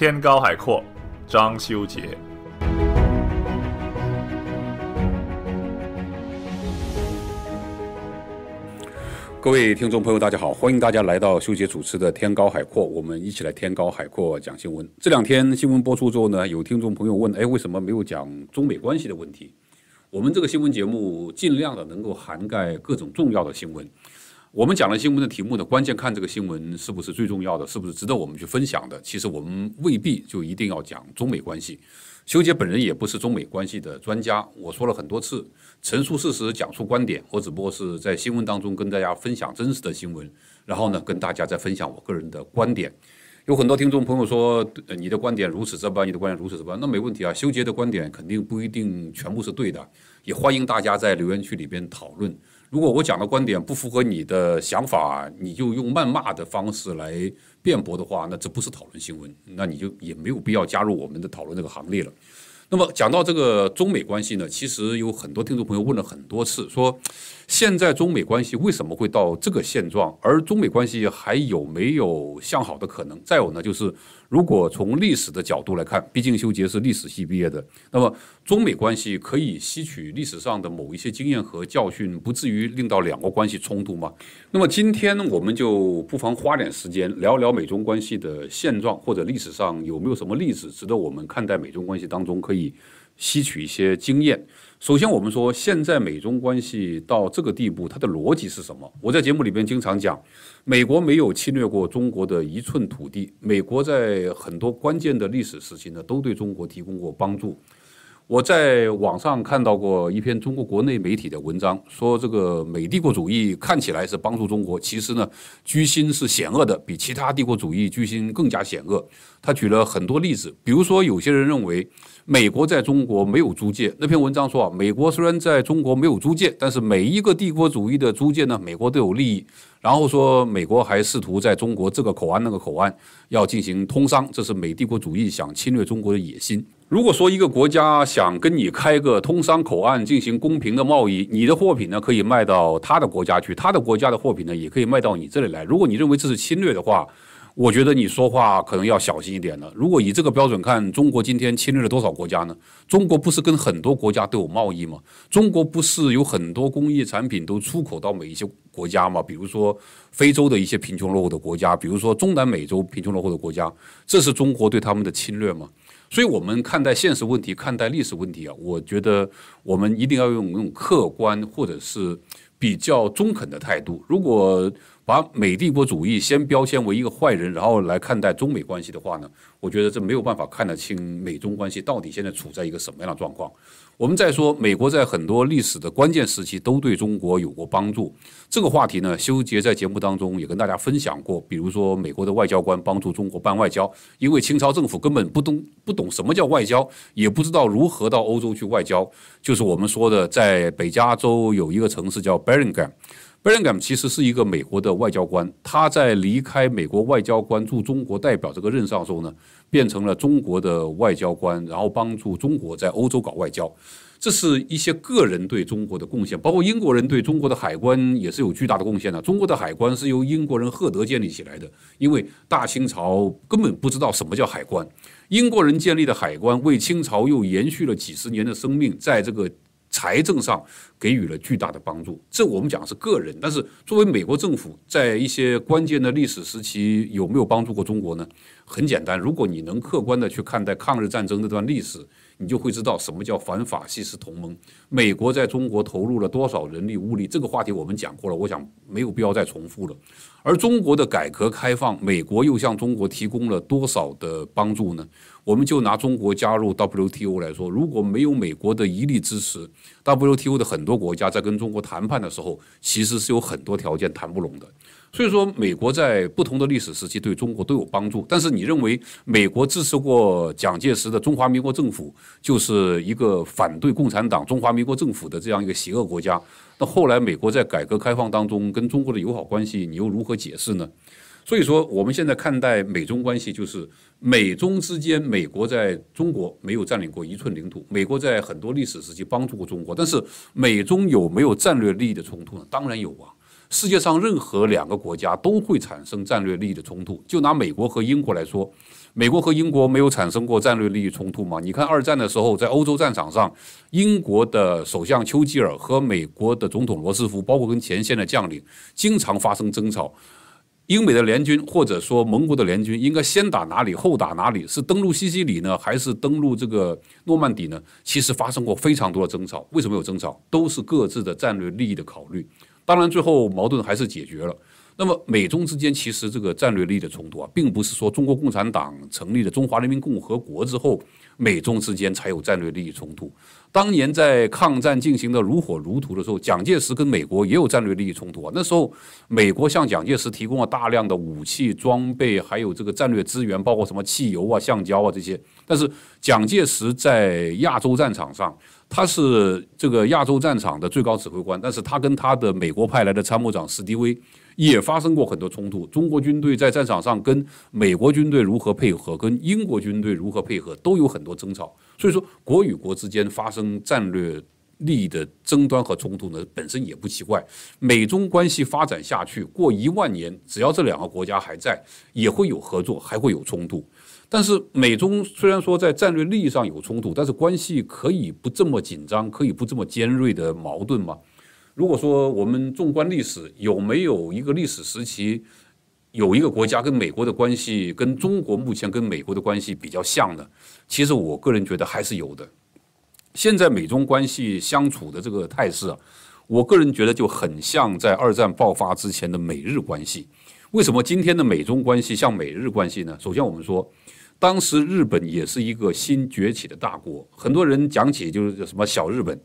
天高海阔，张修杰。各位听众朋友，大家好，欢迎大家来到修杰主持的《天高海阔》，我们一起来《天高海阔》讲新闻。这两天新闻播出之后呢，有听众朋友问：“哎，为什么没有讲中美关系的问题？”我们这个新闻节目尽量的能够涵盖各种重要的新闻。我们讲了新闻的题目呢，关键看这个新闻是不是最重要的，是不是值得我们去分享的。其实我们未必就一定要讲中美关系。修杰本人也不是中美关系的专家，我说了很多次，陈述事实，讲述观点。我只不过是在新闻当中跟大家分享真实的新闻，然后呢，跟大家再分享我个人的观点。有很多听众朋友说，你的观点如此这般，你的观点如此这般，那没问题啊。修杰的观点肯定不一定全部是对的，也欢迎大家在留言区里边讨论。如果我讲的观点不符合你的想法，你就用谩骂的方式来辩驳的话，那这不是讨论新闻，那你就也没有必要加入我们的讨论这个行列了。那么讲到这个中美关系呢，其实有很多听众朋友问了很多次，说。现在中美关系为什么会到这个现状？而中美关系还有没有向好的可能？再有呢，就是如果从历史的角度来看，毕竟修杰是历史系毕业的，那么中美关系可以吸取历史上的某一些经验和教训，不至于令到两国关系冲突吗？那么今天我们就不妨花点时间聊聊美中关系的现状，或者历史上有没有什么例子值得我们看待美中关系当中可以吸取一些经验。首先，我们说现在美中关系到这个地步，它的逻辑是什么？我在节目里边经常讲，美国没有侵略过中国的一寸土地，美国在很多关键的历史时期呢，都对中国提供过帮助。我在网上看到过一篇中国国内媒体的文章，说这个美帝国主义看起来是帮助中国，其实呢居心是险恶的，比其他帝国主义居心更加险恶。他举了很多例子，比如说有些人认为美国在中国没有租界，那篇文章说啊，美国虽然在中国没有租界，但是每一个帝国主义的租界呢，美国都有利益。然后说美国还试图在中国这个口岸那个口岸要进行通商，这是美帝国主义想侵略中国的野心。如果说一个国家想跟你开个通商口岸进行公平的贸易，你的货品呢可以卖到他的国家去，他的国家的货品呢也可以卖到你这里来。如果你认为这是侵略的话，我觉得你说话可能要小心一点了。如果以这个标准看，中国今天侵略了多少国家呢？中国不是跟很多国家都有贸易吗？中国不是有很多工业产品都出口到每一些国家吗？比如说非洲的一些贫穷落后的国家，比如说中南美洲贫穷落后的国家，这是中国对他们的侵略吗？所以，我们看待现实问题、看待历史问题啊，我觉得我们一定要用用客观或者是比较中肯的态度。如果把美帝国主义先标签为一个坏人，然后来看待中美关系的话呢，我觉得这没有办法看得清美中关系到底现在处在一个什么样的状况。我们再说，美国在很多历史的关键时期都对中国有过帮助。这个话题呢，修杰在节目当中也跟大家分享过，比如说美国的外交官帮助中国办外交，因为清朝政府根本不懂不懂什么叫外交，也不知道如何到欧洲去外交。就是我们说的，在北加州有一个城市叫 Berengam。b a 盖 i n g a m 其实是一个美国的外交官，他在离开美国外交官驻中国代表这个任上之后呢，变成了中国的外交官，然后帮助中国在欧洲搞外交。这是一些个人对中国的贡献，包括英国人对中国的海关也是有巨大的贡献的。中国的海关是由英国人赫德建立起来的，因为大清朝根本不知道什么叫海关，英国人建立的海关为清朝又延续了几十年的生命，在这个。财政上给予了巨大的帮助，这我们讲是个人。但是作为美国政府，在一些关键的历史时期，有没有帮助过中国呢？很简单，如果你能客观的去看待抗日战争那段历史，你就会知道什么叫反法西斯同盟。美国在中国投入了多少人力物力？这个话题我们讲过了，我想没有必要再重复了。而中国的改革开放，美国又向中国提供了多少的帮助呢？我们就拿中国加入 WTO 来说，如果没有美国的一力支持，WTO 的很多国家在跟中国谈判的时候，其实是有很多条件谈不拢的。所以说，美国在不同的历史时期对中国都有帮助。但是，你认为美国支持过蒋介石的中华民国政府，就是一个反对共产党中华民国政府的这样一个邪恶国家？那后来，美国在改革开放当中跟中国的友好关系，你又如何解释呢？所以说，我们现在看待美中关系，就是美中之间，美国在中国没有占领过一寸领土，美国在很多历史时期帮助过中国，但是美中有没有战略利益的冲突呢？当然有啊，世界上任何两个国家都会产生战略利益的冲突。就拿美国和英国来说。美国和英国没有产生过战略利益冲突吗？你看二战的时候，在欧洲战场上，英国的首相丘吉尔和美国的总统罗斯福，包括跟前线的将领，经常发生争吵。英美的联军或者说盟国的联军，应该先打哪里，后打哪里？是登陆西西里呢，还是登陆这个诺曼底呢？其实发生过非常多的争吵。为什么有争吵？都是各自的战略利益的考虑。当然，最后矛盾还是解决了。那么美中之间其实这个战略利益的冲突啊，并不是说中国共产党成立了中华人民共和国之后，美中之间才有战略利益冲突。当年在抗战进行的如火如荼的时候，蒋介石跟美国也有战略利益冲突啊。那时候，美国向蒋介石提供了大量的武器装备，还有这个战略资源，包括什么汽油啊、橡胶啊这些。但是蒋介石在亚洲战场上。他是这个亚洲战场的最高指挥官，但是他跟他的美国派来的参谋长史迪威也发生过很多冲突。中国军队在战场上跟美国军队如何配合，跟英国军队如何配合，都有很多争吵。所以说，国与国之间发生战略利益的争端和冲突呢，本身也不奇怪。美中关系发展下去，过一万年，只要这两个国家还在，也会有合作，还会有冲突。但是美中虽然说在战略利益上有冲突，但是关系可以不这么紧张，可以不这么尖锐的矛盾吗？如果说我们纵观历史，有没有一个历史时期有一个国家跟美国的关系跟中国目前跟美国的关系比较像呢？其实我个人觉得还是有的。现在美中关系相处的这个态势啊，我个人觉得就很像在二战爆发之前的美日关系。为什么今天的美中关系像美日关系呢？首先我们说。当时日本也是一个新崛起的大国，很多人讲起就是什么小日本。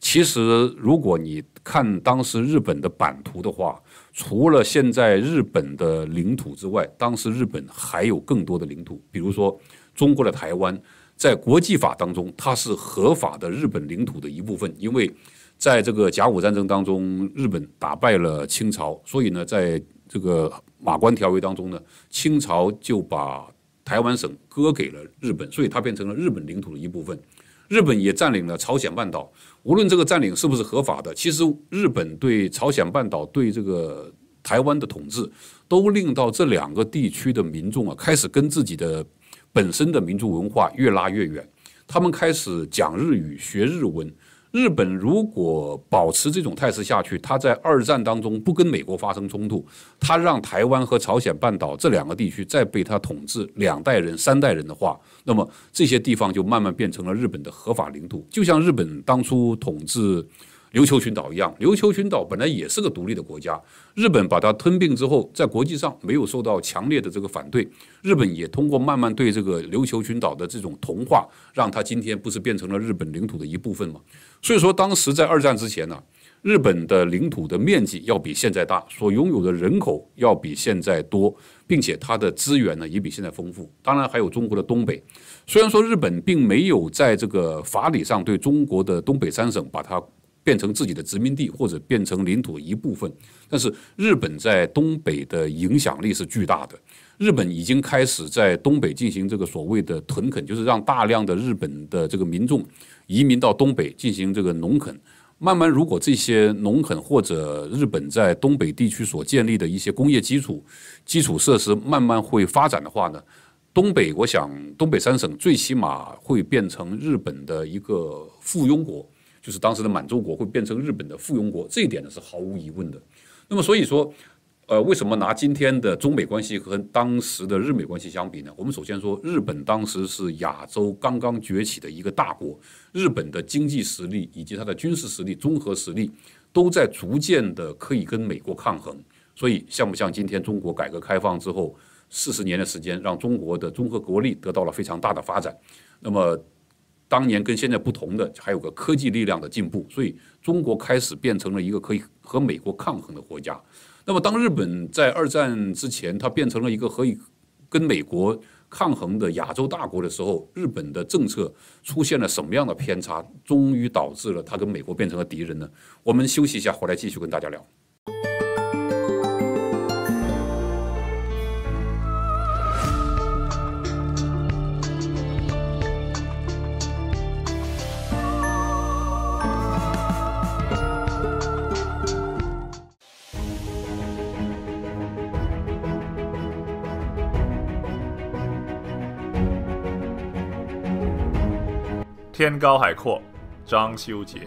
其实，如果你看当时日本的版图的话，除了现在日本的领土之外，当时日本还有更多的领土。比如说，中国的台湾，在国际法当中，它是合法的日本领土的一部分，因为在这个甲午战争当中，日本打败了清朝，所以呢，在这个马关条约当中呢，清朝就把台湾省割给了日本，所以它变成了日本领土的一部分。日本也占领了朝鲜半岛，无论这个占领是不是合法的，其实日本对朝鲜半岛、对这个台湾的统治，都令到这两个地区的民众啊开始跟自己的本身的民族文化越拉越远，他们开始讲日语、学日文。日本如果保持这种态势下去，他在二战当中不跟美国发生冲突，他让台湾和朝鲜半岛这两个地区再被他统治两代人、三代人的话，那么这些地方就慢慢变成了日本的合法领土，就像日本当初统治。琉球群岛一样，琉球群岛本来也是个独立的国家，日本把它吞并之后，在国际上没有受到强烈的这个反对。日本也通过慢慢对这个琉球群岛的这种同化，让它今天不是变成了日本领土的一部分吗？所以说，当时在二战之前呢，日本的领土的面积要比现在大，所拥有的人口要比现在多，并且它的资源呢也比现在丰富。当然还有中国的东北，虽然说日本并没有在这个法理上对中国的东北三省把它。变成自己的殖民地或者变成领土一部分，但是日本在东北的影响力是巨大的。日本已经开始在东北进行这个所谓的屯垦，就是让大量的日本的这个民众移民到东北进行这个农垦。慢慢，如果这些农垦或者日本在东北地区所建立的一些工业基础、基础设施慢慢会发展的话呢，东北我想东北三省最起码会变成日本的一个附庸国。就是当时的满洲国会变成日本的附庸国，这一点呢是毫无疑问的。那么，所以说，呃，为什么拿今天的中美关系和当时的日美关系相比呢？我们首先说，日本当时是亚洲刚刚崛起的一个大国，日本的经济实力以及它的军事实力、综合实力都在逐渐的可以跟美国抗衡。所以，像不像今天中国改革开放之后四十年的时间，让中国的综合国力得到了非常大的发展？那么。当年跟现在不同的还有个科技力量的进步，所以中国开始变成了一个可以和美国抗衡的国家。那么当日本在二战之前，它变成了一个可以跟美国抗衡的亚洲大国的时候，日本的政策出现了什么样的偏差，终于导致了它跟美国变成了敌人呢？我们休息一下，回来继续跟大家聊。天高海阔，张修杰，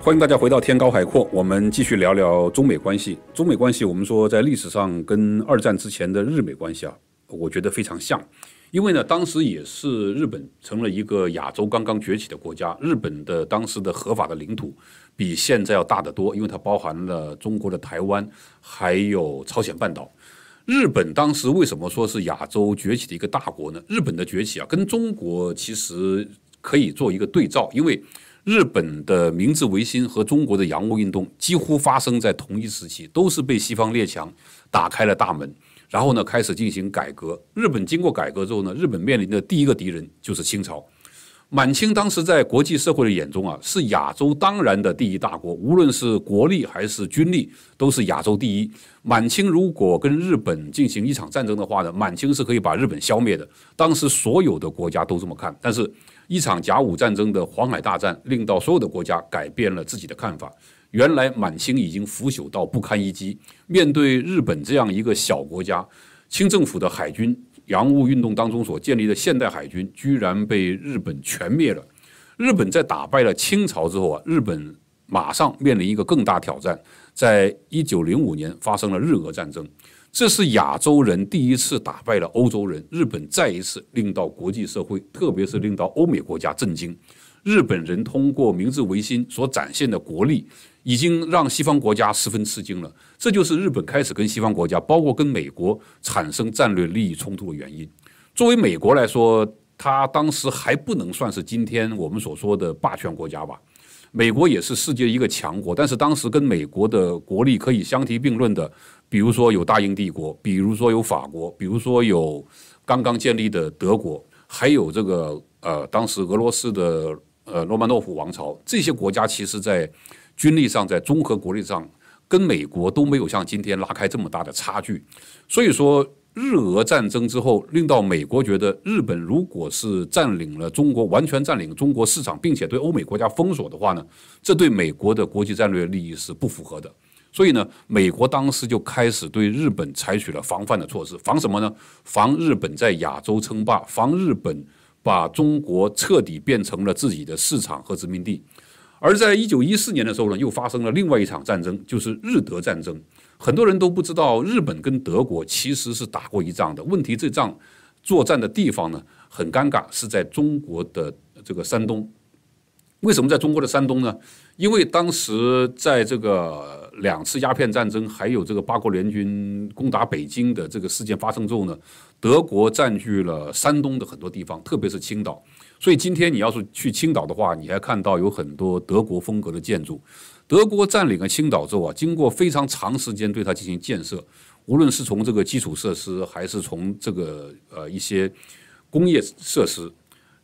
欢迎大家回到天高海阔，我们继续聊聊中美关系。中美关系，我们说在历史上跟二战之前的日美关系啊，我觉得非常像，因为呢，当时也是日本成了一个亚洲刚刚崛起的国家。日本的当时的合法的领土比现在要大得多，因为它包含了中国的台湾，还有朝鲜半岛。日本当时为什么说是亚洲崛起的一个大国呢？日本的崛起啊，跟中国其实可以做一个对照，因为日本的明治维新和中国的洋务运动几乎发生在同一时期，都是被西方列强打开了大门，然后呢开始进行改革。日本经过改革之后呢，日本面临的第一个敌人就是清朝。满清当时在国际社会的眼中啊，是亚洲当然的第一大国，无论是国力还是军力，都是亚洲第一。满清如果跟日本进行一场战争的话呢，满清是可以把日本消灭的。当时所有的国家都这么看，但是，一场甲午战争的黄海大战，令到所有的国家改变了自己的看法。原来满清已经腐朽到不堪一击，面对日本这样一个小国家，清政府的海军。洋务运动当中所建立的现代海军，居然被日本全灭了。日本在打败了清朝之后啊，日本马上面临一个更大挑战。在一九零五年发生了日俄战争，这是亚洲人第一次打败了欧洲人。日本再一次令到国际社会，特别是令到欧美国家震惊。日本人通过明治维新所展现的国力，已经让西方国家十分吃惊了。这就是日本开始跟西方国家，包括跟美国产生战略利益冲突的原因。作为美国来说，它当时还不能算是今天我们所说的霸权国家吧？美国也是世界一个强国，但是当时跟美国的国力可以相提并论的，比如说有大英帝国，比如说有法国，比如说有刚刚建立的德国，还有这个呃，当时俄罗斯的。呃，诺曼诺夫王朝这些国家，其实，在军力上、在综合国力上，跟美国都没有像今天拉开这么大的差距。所以说，日俄战争之后，令到美国觉得，日本如果是占领了中国，完全占领中国市场，并且对欧美国家封锁的话呢，这对美国的国际战略利益是不符合的。所以呢，美国当时就开始对日本采取了防范的措施，防什么呢？防日本在亚洲称霸，防日本。把中国彻底变成了自己的市场和殖民地，而在一九一四年的时候呢，又发生了另外一场战争，就是日德战争。很多人都不知道日本跟德国其实是打过一仗的。问题这仗作战的地方呢很尴尬，是在中国的这个山东。为什么在中国的山东呢？因为当时在这个。两次鸦片战争，还有这个八国联军攻打北京的这个事件发生之后呢，德国占据了山东的很多地方，特别是青岛。所以今天你要是去青岛的话，你还看到有很多德国风格的建筑。德国占领了青岛之后啊，经过非常长时间对它进行建设，无论是从这个基础设施，还是从这个呃一些工业设施。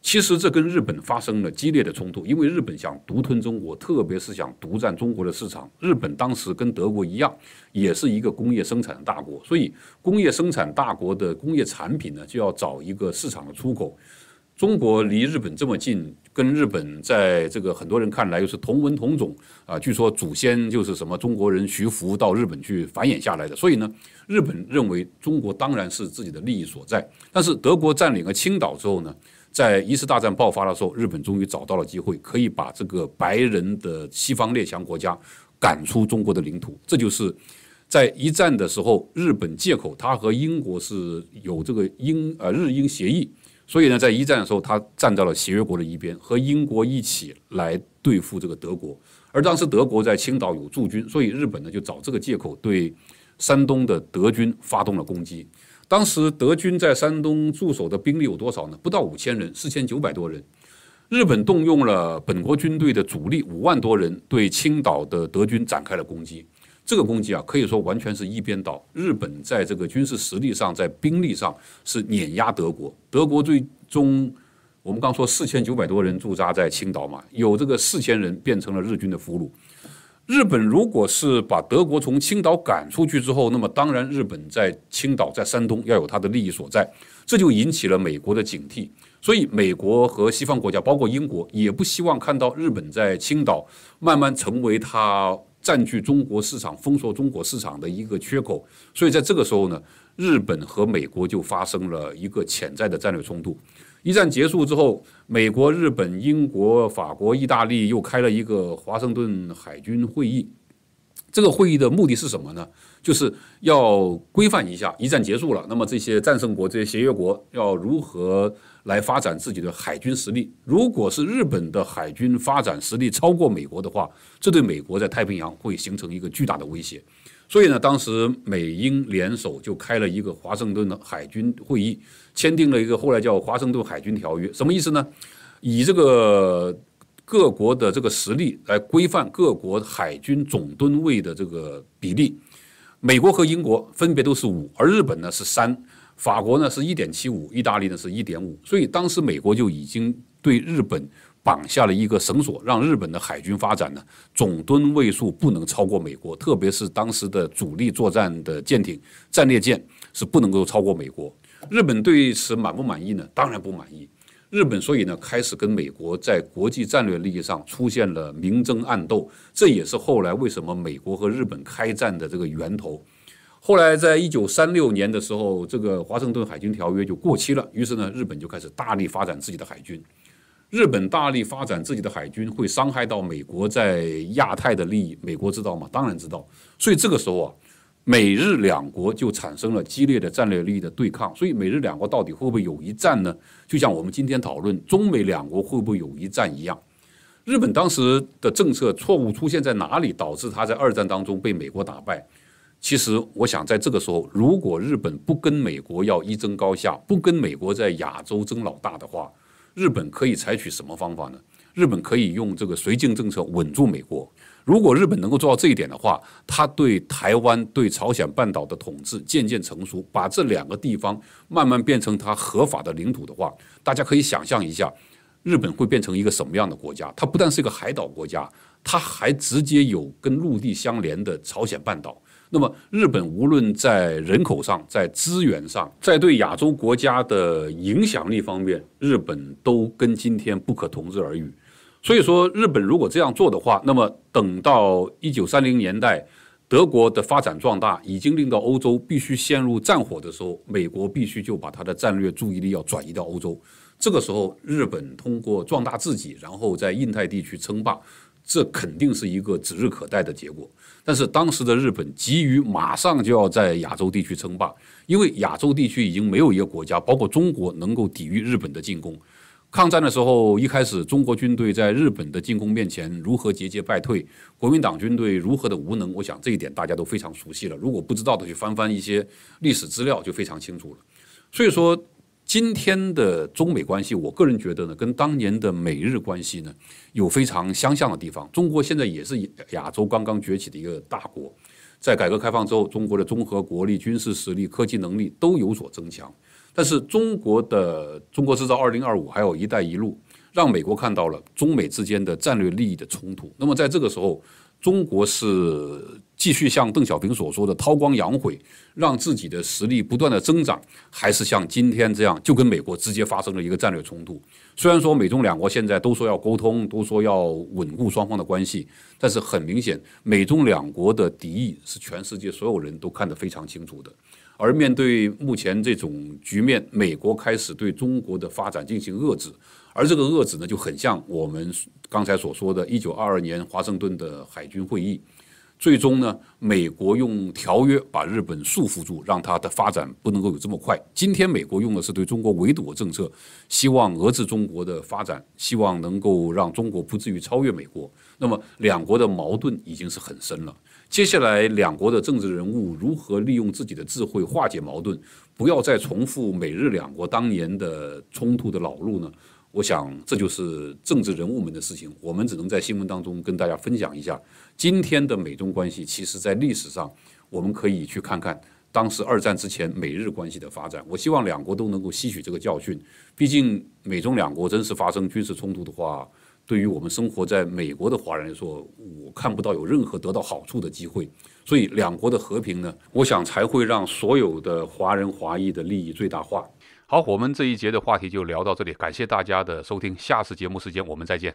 其实这跟日本发生了激烈的冲突，因为日本想独吞中国，特别是想独占中国的市场。日本当时跟德国一样，也是一个工业生产的大国，所以工业生产大国的工业产品呢，就要找一个市场的出口。中国离日本这么近，跟日本在这个很多人看来又是同文同种啊，据说祖先就是什么中国人徐福到日本去繁衍下来的。所以呢，日本认为中国当然是自己的利益所在。但是德国占领了青岛之后呢？在一次大战爆发的时候，日本终于找到了机会，可以把这个白人的西方列强国家赶出中国的领土。这就是在一战的时候，日本借口他和英国是有这个英呃日英协议，所以呢，在一战的时候，他站到了协约国的一边，和英国一起来对付这个德国。而当时德国在青岛有驻军，所以日本呢就找这个借口对山东的德军发动了攻击。当时德军在山东驻守的兵力有多少呢？不到五千人，四千九百多人。日本动用了本国军队的主力五万多人，对青岛的德军展开了攻击。这个攻击啊，可以说完全是一边倒。日本在这个军事实力上，在兵力上是碾压德国。德国最终，我们刚说四千九百多人驻扎在青岛嘛，有这个四千人变成了日军的俘虏。日本如果是把德国从青岛赶出去之后，那么当然日本在青岛、在山东要有它的利益所在，这就引起了美国的警惕。所以美国和西方国家，包括英国，也不希望看到日本在青岛慢慢成为它占据中国市场、封锁中国市场的一个缺口。所以在这个时候呢，日本和美国就发生了一个潜在的战略冲突。一战结束之后，美国、日本、英国、法国、意大利又开了一个华盛顿海军会议。这个会议的目的是什么呢？就是要规范一下，一战结束了，那么这些战胜国、这些协约国要如何来发展自己的海军实力？如果是日本的海军发展实力超过美国的话，这对美国在太平洋会形成一个巨大的威胁。所以呢，当时美英联手就开了一个华盛顿的海军会议。签订了一个后来叫《华盛顿海军条约》，什么意思呢？以这个各国的这个实力来规范各国海军总吨位的这个比例。美国和英国分别都是五，而日本呢是三，法国呢是一点七五，意大利呢是一点五。所以当时美国就已经对日本绑下了一个绳索，让日本的海军发展呢总吨位数不能超过美国，特别是当时的主力作战的舰艇，战列舰是不能够超过美国。日本对此满不满意呢？当然不满意。日本所以呢，开始跟美国在国际战略利益上出现了明争暗斗，这也是后来为什么美国和日本开战的这个源头。后来在一九三六年的时候，这个华盛顿海军条约就过期了，于是呢，日本就开始大力发展自己的海军。日本大力发展自己的海军会伤害到美国在亚太的利益，美国知道吗？当然知道。所以这个时候啊。美日两国就产生了激烈的战略利益的对抗，所以美日两国到底会不会有一战呢？就像我们今天讨论中美两国会不会有一战一样，日本当时的政策错误出现在哪里，导致他在二战当中被美国打败？其实，我想在这个时候，如果日本不跟美国要一争高下，不跟美国在亚洲争老大的话，日本可以采取什么方法呢？日本可以用这个绥靖政策稳住美国。如果日本能够做到这一点的话，他对台湾、对朝鲜半岛的统治渐渐成熟，把这两个地方慢慢变成他合法的领土的话，大家可以想象一下，日本会变成一个什么样的国家？它不但是一个海岛国家，它还直接有跟陆地相连的朝鲜半岛。那么，日本无论在人口上、在资源上、在对亚洲国家的影响力方面，日本都跟今天不可同日而语。所以说，日本如果这样做的话，那么等到一九三零年代，德国的发展壮大已经令到欧洲必须陷入战火的时候，美国必须就把它的战略注意力要转移到欧洲。这个时候，日本通过壮大自己，然后在印太地区称霸，这肯定是一个指日可待的结果。但是当时的日本急于马上就要在亚洲地区称霸，因为亚洲地区已经没有一个国家，包括中国，能够抵御日本的进攻。抗战的时候，一开始中国军队在日本的进攻面前如何节节败退，国民党军队如何的无能，我想这一点大家都非常熟悉了。如果不知道的去翻翻一些历史资料，就非常清楚了。所以说，今天的中美关系，我个人觉得呢，跟当年的美日关系呢，有非常相像的地方。中国现在也是亚洲刚刚崛起的一个大国，在改革开放之后，中国的综合国力、军事实力、科技能力都有所增强。但是中国的中国制造二零二五还有“一带一路”，让美国看到了中美之间的战略利益的冲突。那么在这个时候，中国是继续像邓小平所说的“韬光养晦”，让自己的实力不断的增长，还是像今天这样，就跟美国直接发生了一个战略冲突？虽然说美中两国现在都说要沟通，都说要稳固双方的关系，但是很明显，美中两国的敌意是全世界所有人都看得非常清楚的。而面对目前这种局面，美国开始对中国的发展进行遏制，而这个遏制呢，就很像我们刚才所说的1922年华盛顿的海军会议，最终呢，美国用条约把日本束缚住，让它的发展不能够有这么快。今天，美国用的是对中国围堵的政策，希望遏制中国的发展，希望能够让中国不至于超越美国。那么，两国的矛盾已经是很深了。接下来，两国的政治人物如何利用自己的智慧化解矛盾，不要再重复美日两国当年的冲突的老路呢？我想，这就是政治人物们的事情，我们只能在新闻当中跟大家分享一下今天的美中关系。其实，在历史上，我们可以去看看当时二战之前美日关系的发展。我希望两国都能够吸取这个教训。毕竟，美中两国真是发生军事冲突的话。对于我们生活在美国的华人来说，我看不到有任何得到好处的机会，所以两国的和平呢，我想才会让所有的华人华裔的利益最大化。好，我们这一节的话题就聊到这里，感谢大家的收听，下次节目时间我们再见。